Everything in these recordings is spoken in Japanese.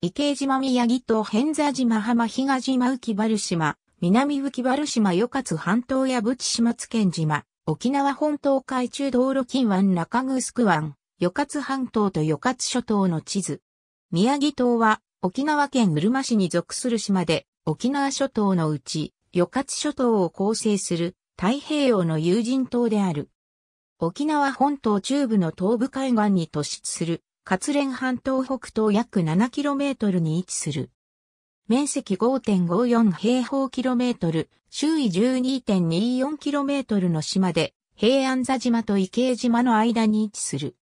池江島宮城島偏座島浜東島浮原島、南浮原島与勝半島や淵島津県島、沖縄本島海中道路近湾中城湾、与勝半島と与勝諸島の地図。宮城島は沖縄県うるま市に属する島で、沖縄諸島のうち、与勝諸島を構成する太平洋の有人島である。沖縄本島中部の東部海岸に突出するレ連半島北東約 7km に位置する。面積5.54平方キロメートル、周囲 12.24km の島で、平安座島と池江島の間に位置する。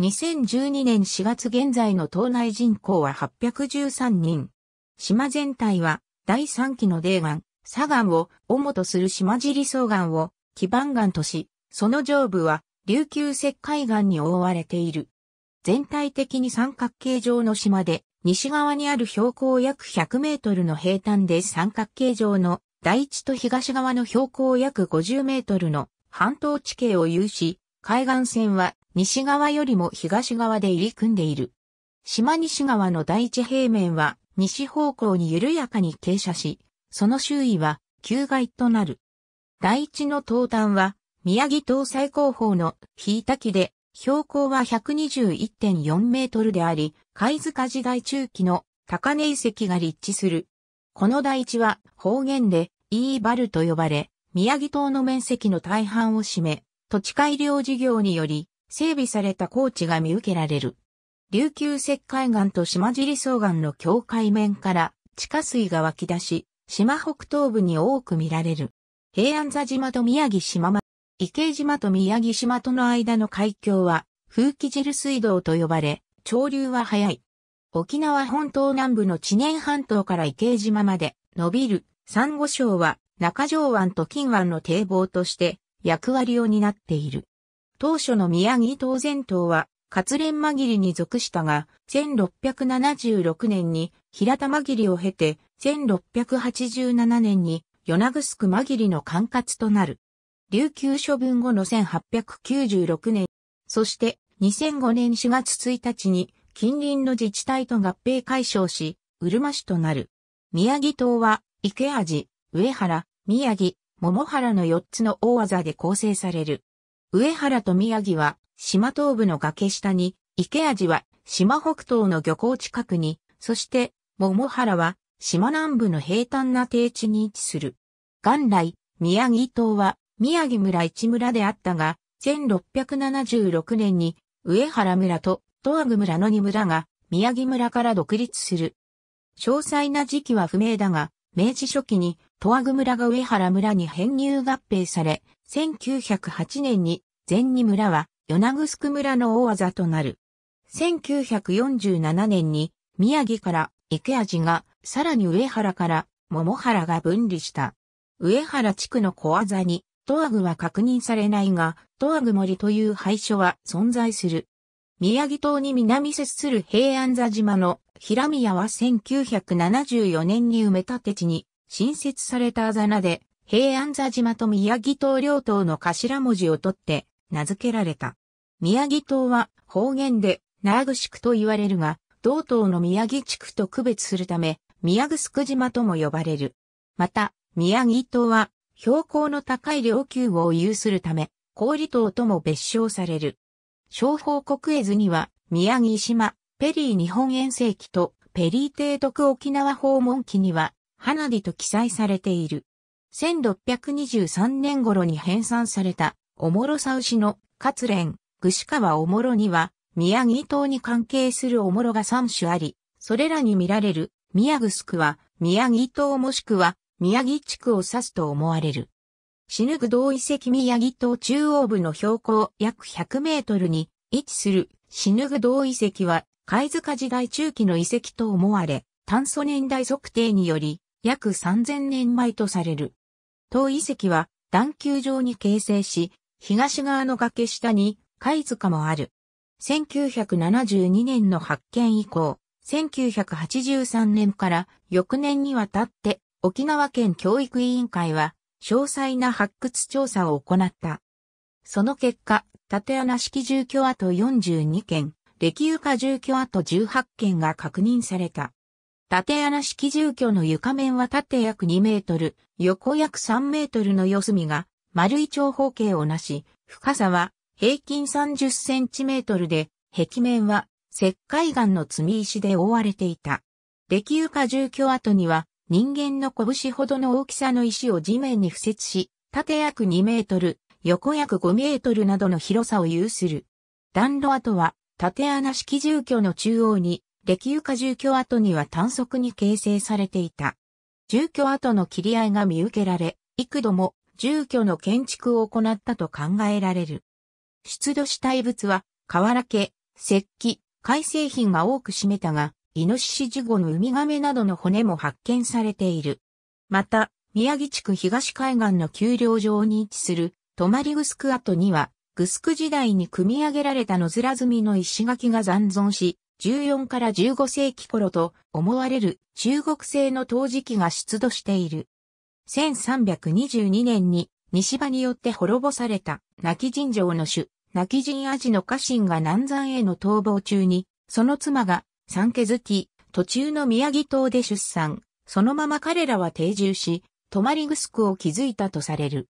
2012年4月現在の島内人口は813人。島全体は、第3期の泥岩、砂岩を主とする島尻草岩を基盤岩とし、その上部は琉球石灰岩に覆われている。全体的に三角形状の島で、西側にある標高約100メートルの平坦で三角形状の大地と東側の標高約50メートルの半島地形を有し、海岸線は西側よりも東側で入り組んでいる。島西側の大地平面は西方向に緩やかに傾斜し、その周囲は旧外となる。大地の東端は宮城島最高峰の日た木で標高は121.4メートルであり、貝塚時代中期の高根遺跡が立地する。この台地は方言でイーバルと呼ばれ、宮城島の面積の大半を占め、土地改良事業により整備された高地が見受けられる。琉球石灰岩と島尻草岩の境界面から地下水が湧き出し、島北東部に多く見られる。平安座島と宮城島まで池島と宮城島との間の海峡は、風紀汁水道と呼ばれ、潮流は速い。沖縄本島南部の知念半島から池島まで伸びる、珊瑚礁は、中条湾と金湾の堤防として役割を担っている。当初の宮城島前島は、活連まぎりに属したが、1676年に平田まぎりを経て、1687年に与那城まぎりの管轄となる。琉球処分後の1896年、そして2005年4月1日に近隣の自治体と合併解消し、うるま市となる。宮城島は、池味、上原、宮城、桃原の4つの大技で構成される。上原と宮城は、島東部の崖下に、池味は、島北東の漁港近くに、そして、桃原は、島南部の平坦な低地に位置する。元来、宮城島は、宮城村一村であったが、1676年に上原村と東具村の二村が宮城村から独立する。詳細な時期は不明だが、明治初期に東具村が上原村に編入合併され、1908年に全二村は与那城村の大技となる。1947年に宮城から池味がさらに上原から桃原が分離した。上原地区の小技にトアグは確認されないが、トアグ森という廃所は存在する。宮城島に南接する平安座島の平宮は1974年に埋め立て地に新設されたあざなで、平安座島と宮城島両島の頭文字を取って名付けられた。宮城島は方言でナーグと言われるが、同島の宮城地区と区別するため、宮城島とも呼ばれる。また、宮城島は標高の高い領丘を有するため、氷島とも別称される。商法国絵図には、宮城島、ペリー日本遠征記と、ペリー提督沖縄訪問記には、花火と記載されている。1623年頃に編纂された、おもろさ牛の、ん、ぐしか川おもろには、宮城島に関係するおもろが3種あり、それらに見られる、宮城スクは、宮城島もしくは、宮城地区を指すと思われる。死ぬぐ道遺跡宮城島中央部の標高約100メートルに位置する死ぬぐ道遺跡は貝塚時代中期の遺跡と思われ、炭素年代測定により約3000年前とされる。島遺跡は段丘上に形成し、東側の崖下に貝塚もある。1972年の発見以降、1983年から翌年にわたって沖縄県教育委員会は、詳細な発掘調査を行った。その結果、縦穴式住居跡42件、歴床住居跡18件が確認された。縦穴式住居の床面は縦約2メートル、横約3メートルの四隅が、丸い長方形をなし、深さは平均30センチメートルで、壁面は石灰岩の積み石で覆われていた。歴床住居跡には人間の拳ほどの大きさの石を地面に付設し、縦約2メートル、横約5メートルなどの広さを有する。暖炉跡は、縦穴式住居の中央に、歴床住居跡には単足に形成されていた。住居跡の切り合いが見受けられ、幾度も住居の建築を行ったと考えられる。出土した遺物は、瓦系、石器、海製品が多く占めたが、イノシシ事ゴのウミガメなどの骨も発見されている。また、宮城地区東海岸の丘陵上に位置する、泊まりグスク跡には、グスク時代に組み上げられた野面積みの石垣が残存し、14から15世紀頃と思われる中国製の陶磁器が出土している。1322年に西場によって滅ぼされた亡き人城の主、亡き人アジの家臣が南山への逃亡中に、その妻が産気づき、途中の宮城島で出産、そのまま彼らは定住し、泊まりグスクを築いたとされる。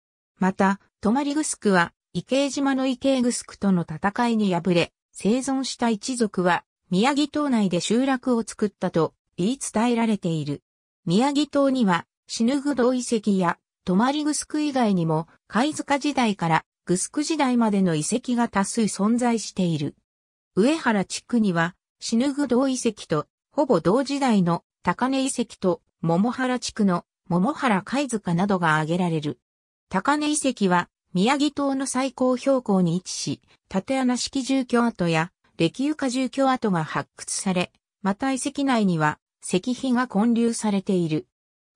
また、泊まりグスクは、池江島の池江グスクとの戦いに敗れ、生存した一族は、宮城島内で集落を作ったと言い伝えられている。宮城島には、死ぬグど遺跡や、泊まりグスク以外にも、貝塚時代からグスク時代までの遺跡が多数存在している。上原地区には、シヌグ道遺跡と、ほぼ同時代の高根遺跡と、桃原地区の桃原貝塚などが挙げられる。高根遺跡は、宮城島の最高標高に位置し、縦穴式住居跡や、歴床住居跡が発掘され、また遺跡内には、石碑が建立されている。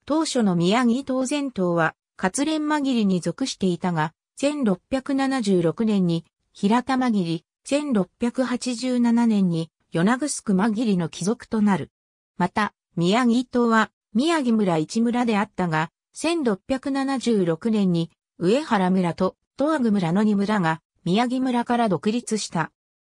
当初の宮城島全島は、活連紛切に属していたが、1676年に、平田紛切、1687年に米子区間切の貴族となる。また、宮城島は宮城村一村であったが、1676年に上原村と東具村の二村が宮城村から独立した。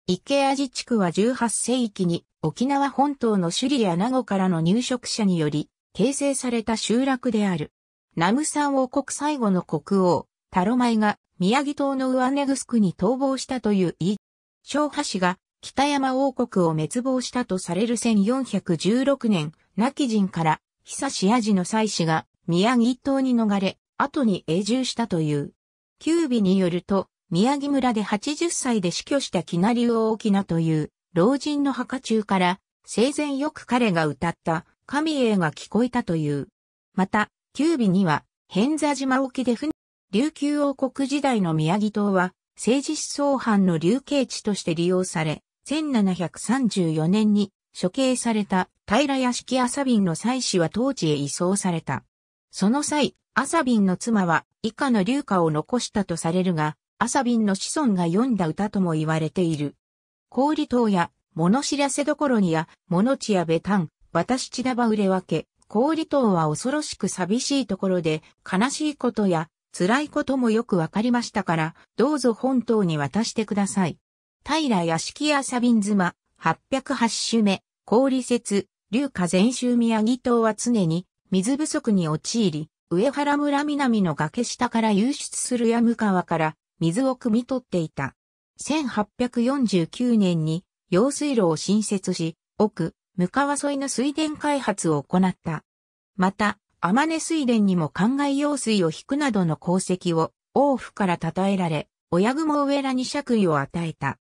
池味地区は18世紀に沖縄本島の首里や名護からの入植者により形成された集落である。ナムサン王国最後の国王、タロマイが宮城島の上根城に逃亡したという意。昭和氏が北山王国を滅亡したとされる1416年、亡き人から、久志味の祭司が宮城島に逃れ、後に永住したという。九尾によると、宮城村で80歳で死去した木成王沖名という、老人の墓中から、生前よく彼が歌った、神栄が聞こえたという。また、九尾には、変座島沖で船、琉球王国時代の宮城島は、政治思想藩の流刑地として利用され、1734年に処刑された平屋敷アサビンの妻子は当地へ移送された。その際、アサビンの妻は以下の流歌を残したとされるが、アサビンの子孫が読んだ歌とも言われている。氷島や、物知らせどころにや、物知やベタン、私ちだば売れ分け、氷島は恐ろしく寂しいところで、悲しいことや、辛いこともよくわかりましたから、どうぞ本島に渡してください。平屋敷やサビン妻、808種目、氷雪、流下全州宮城島は常に水不足に陥り、上原村南の崖下から流出する山川から水を汲み取っていた。1849年に用水路を新設し、奥、向川沿いの水田開発を行った。また、天根水田にも灌漑用水を引くなどの功績を、王府から称えられ、親雲上らに爵位を与えた。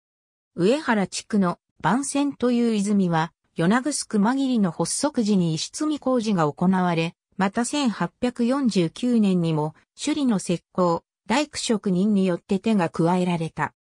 上原地区の番線という泉は、与那城間切の発足時に石積み工事が行われ、また1849年にも首里の石膏、大工職人によって手が加えられた。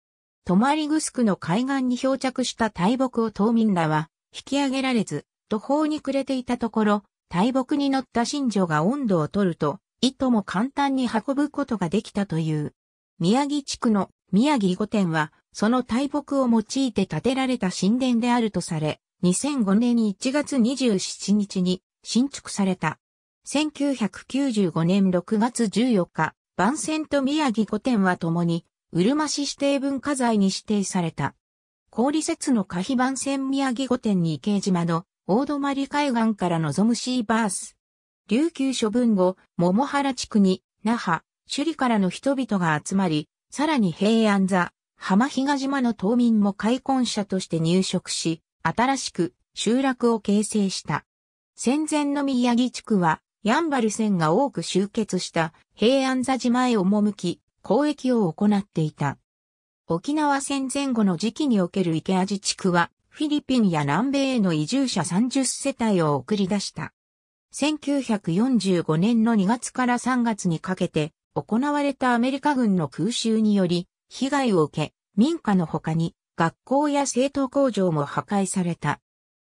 泊城の海岸に漂着した大木を島民らは引き上げられず、途方に暮れていたところ、大木に乗った新女が温度を取ると、いとも簡単に運ぶことができたという。宮城地区の宮城御殿はその大木を用いて建てられた神殿であるとされ、2005年1月27日に新築された。1995年6月14日、番線と宮城御殿は共に、うるま市指定文化財に指定された。氷説の可否番線宮城御殿に池島の大泊海岸から望むシーバース。琉球処分後、桃原地区に、那覇、首里からの人々が集まり、さらに平安座、浜比嘉島の島民も開墾者として入植し、新しく集落を形成した。戦前の宮城地区は、ヤンバル船が多く集結した平安座島へ赴き、交易を行っていた。沖縄戦前後の時期における池味地区は、フィリピンや南米への移住者30世帯を送り出した。1945年の2月から3月にかけて行われたアメリカ軍の空襲により被害を受け、民家の他に学校や製糖工場も破壊された。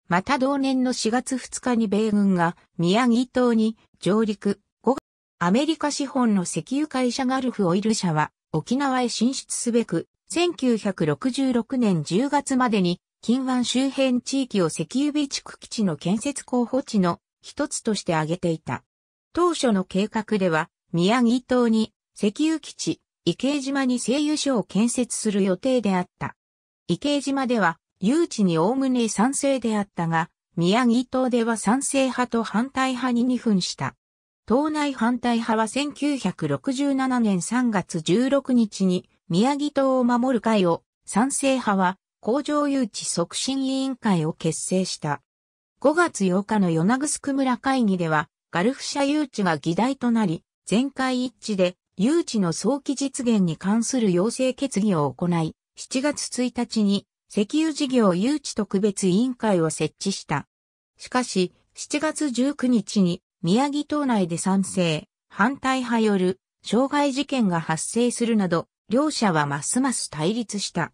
また同年の4月2日に米軍が宮城島に上陸。アメリカ資本の石油会社ガルフオイル社は沖縄へ進出すべく1966年10月までに近湾周辺地域を石油備蓄基地の建設候補地の一つとして挙げていた。当初の計画では宮城島に石油基地、池江島に製油所を建設する予定であった。池江島では、誘致に概ね賛成であったが、宮城島では賛成派と反対派に2分した。島内反対派は1967年3月16日に宮城島を守る会を、賛成派は工場誘致促進委員会を結成した。5月8日の与那城村会議では、ガルフ社誘致が議題となり、全会一致で誘致の早期実現に関する要請決議を行い、7月1日に石油事業誘致特別委員会を設置した。しかし、7月19日に宮城島内で賛成、反対派よる障害事件が発生するなど、両者はますます対立した。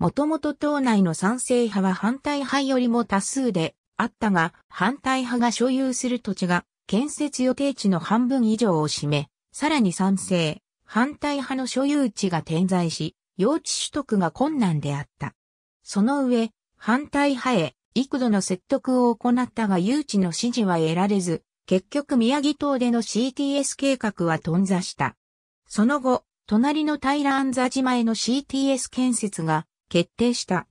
もともと党内の賛成派は反対派よりも多数であったが、反対派が所有する土地が建設予定地の半分以上を占め、さらに賛成、反対派の所有地が点在し、用地取得が困難であった。その上、反対派へ幾度の説得を行ったが誘致の支持は得られず、結局宮城島での CTS 計画は頓挫した。その後、隣のタイランザ島への CTS 建設が決定した。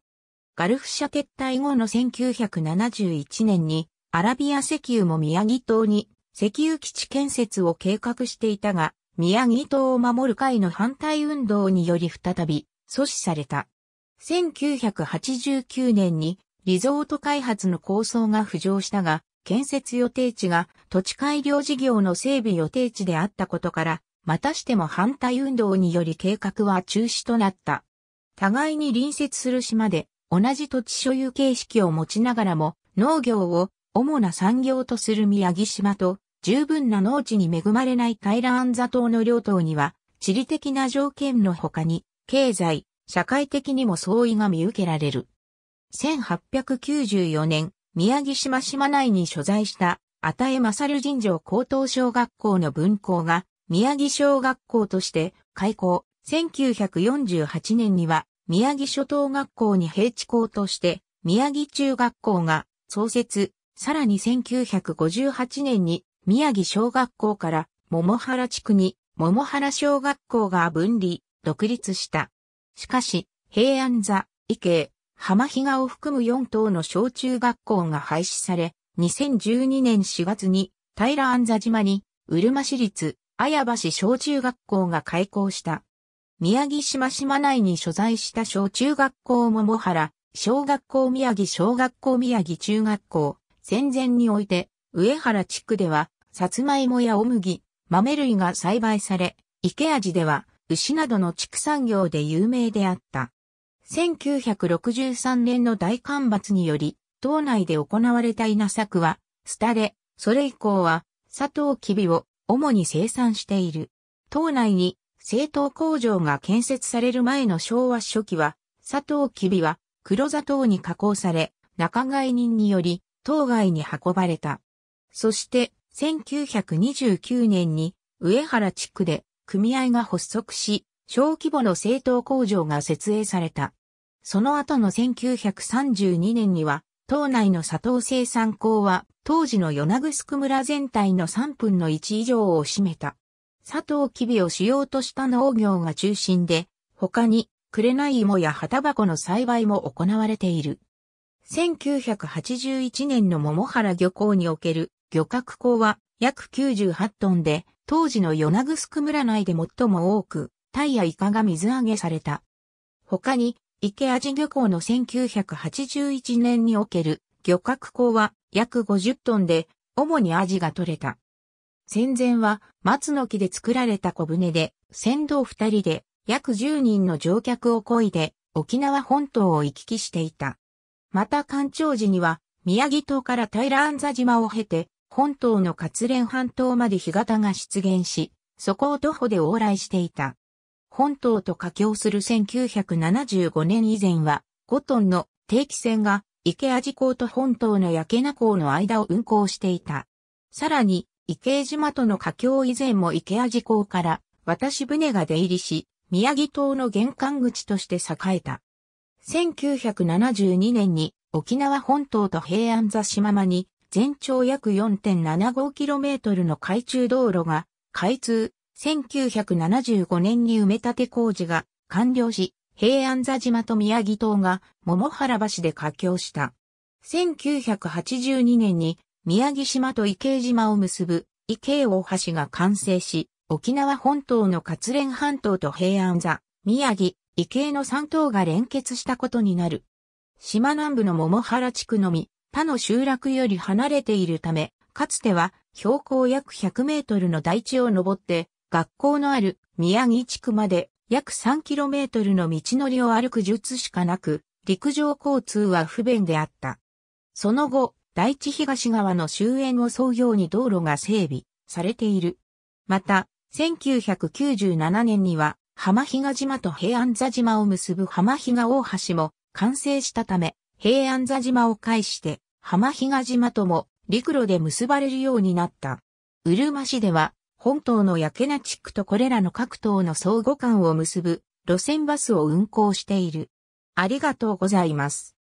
ガルフ社撤退後の1971年にアラビア石油も宮城島に石油基地建設を計画していたが、宮城島を守る会の反対運動により再び阻止された。1989年にリゾート開発の構想が浮上したが、建設予定地が土地改良事業の整備予定地であったことから、またしても反対運動により計画は中止となった。互いに隣接する島で同じ土地所有形式を持ちながらも農業を主な産業とする宮城島と、十分な農地に恵まれない平安座島の両島には、地理的な条件の他に、経済、社会的にも相違が見受けられる。1894年、宮城島島内に所在した、与さ勝人城高等小学校の分校が、宮城小学校として開校。1948年には、宮城諸島学校に平地校として、宮城中学校が創設、さらに1958年に宮城小学校から桃原地区に桃原小学校が分離、独立した。しかし、平安座、池、浜比嘉を含む4棟の小中学校が廃止され、2012年4月に平安座島に、うるま市立、綾橋小中学校が開校した。宮城島島内に所在した小中学校桃原、小学校宮城小学校宮城中学校、戦前において、上原地区では、さつまいもやお麦、豆類が栽培され、池味では、牛などの畜産業で有名であった。1963年の大干ばつにより、島内で行われた稲作は、廃れ、それ以降は、砂糖キビを主に生産している。島内に製糖工場が建設される前の昭和初期は、砂糖キビは黒砂糖に加工され、仲買人により当該に運ばれた。そして、1929年に上原地区で組合が発足し、小規模の製糖工場が設営された。その後の1932年には、島内の砂糖生産工は、当時の与那城村全体の3分の1以上を占めた。砂糖キビを主要とした農業が中心で、他に、紅芋や旗箱の栽培も行われている。1981年の桃原漁港における漁獲港は約98トンで、当時の与那城村内で最も多く、タイやイカが水揚げされた。他に、池味漁港の1981年における漁獲港は約50トンで、主にアジが取れた。戦前は松の木で作られた小舟で、船頭二人で約10人の乗客を漕いで沖縄本島を行き来していた。また干潮時には、宮城島から平安座島を経て、本島の活連半島まで干潟が出現し、そこを徒歩で往来していた。本島と架橋する1975年以前は、5トンの定期船が池味港と本島の焼け名港の間を運航していた。さらに、池江島との架橋以前も池味港から渡し船が出入りし、宮城島の玄関口として栄えた。1972年に沖縄本島と平安座島間に全長約 4.75km の海中道路が開通、1975年に埋め立て工事が完了し、平安座島と宮城島が桃原橋で架橋した。1982年に宮城島と池江島を結ぶ池江大橋が完成し、沖縄本島の活連半島と平安座、宮城、異形の三島が連結したことになる。島南部の桃原地区のみ、他の集落より離れているため、かつては標高約100メートルの台地を登って、学校のある宮城地区まで約3キロメートルの道のりを歩く術しかなく、陸上交通は不便であった。その後、大地東側の周辺を創業に道路が整備されている。また、1997年には浜比嘉島と平安座島を結ぶ浜比嘉大橋も完成したため、平安座島を介して浜比嘉島とも陸路で結ばれるようになった。うるま市では、本島の焼けな地区とこれらの各島の相互間を結ぶ路線バスを運行している。ありがとうございます。